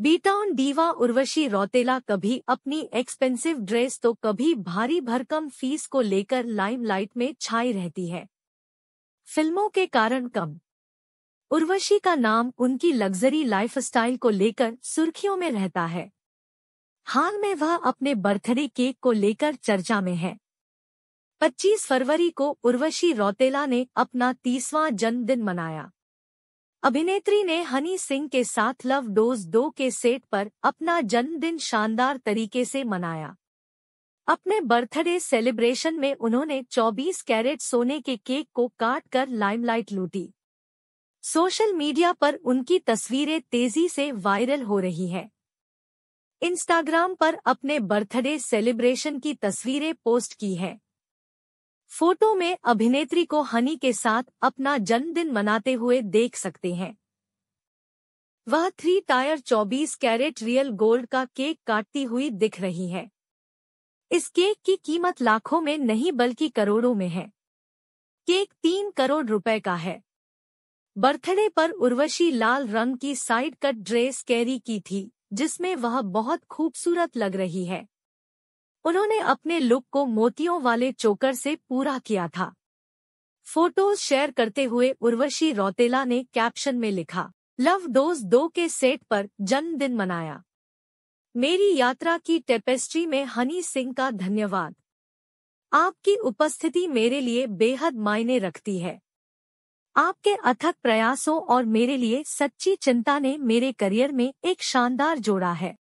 B town diva Urvashi Rautela कभी अपनी expensive dress तो कभी भारी भरकम फीस को लेकर लाइमलाइट में छाई रहती है फिल्मों के कारण कम उर्वशी का नाम उनकी लग्जरी लाइफस्टाइल को लेकर सुर्खियों में रहता है हाल में वह अपने बर्थडे केक को लेकर चर्चा में है 25 फरवरी को उर्वशी रौतेला ने अपना तीसवां जन्मदिन मनाया अभिनेत्री ने हनी सिंह के साथ लव डोज दो के सेट पर अपना जन्मदिन शानदार तरीके से मनाया अपने बर्थडे सेलिब्रेशन में उन्होंने 24 कैरेट सोने के केक को काट कर लाइमलाइट लूटी सोशल मीडिया पर उनकी तस्वीरें तेजी से वायरल हो रही हैं इंस्टाग्राम पर अपने बर्थडे सेलिब्रेशन की तस्वीरें पोस्ट की हैं फोटो में अभिनेत्री को हनी के साथ अपना जन्मदिन मनाते हुए देख सकते हैं वह three tier 24 carat real gold का केक काटती हुई दिख रही है इस केक की कीमत लाखों में नहीं बल्कि करोड़ों में है केक तीन करोड़ रुपए का है बर्थडे पर उर्वशी लाल रंग की साइड कट ड्रेस कैरी की थी जिसमें वह बहुत खूबसूरत लग रही है उन्होंने अपने लुक को मोतियों वाले चोकर से पूरा किया था फोटोज शेयर करते हुए उर्वशी रौतेला ने कैप्शन में लिखा लव डोज दो के सेट पर जन्मदिन मनाया मेरी यात्रा की टेपेस्ट्री में हनी सिंह का धन्यवाद आपकी उपस्थिति मेरे लिए बेहद मायने रखती है आपके अथक प्रयासों और मेरे लिए सच्ची चिंता ने मेरे करियर में एक शानदार जोड़ा है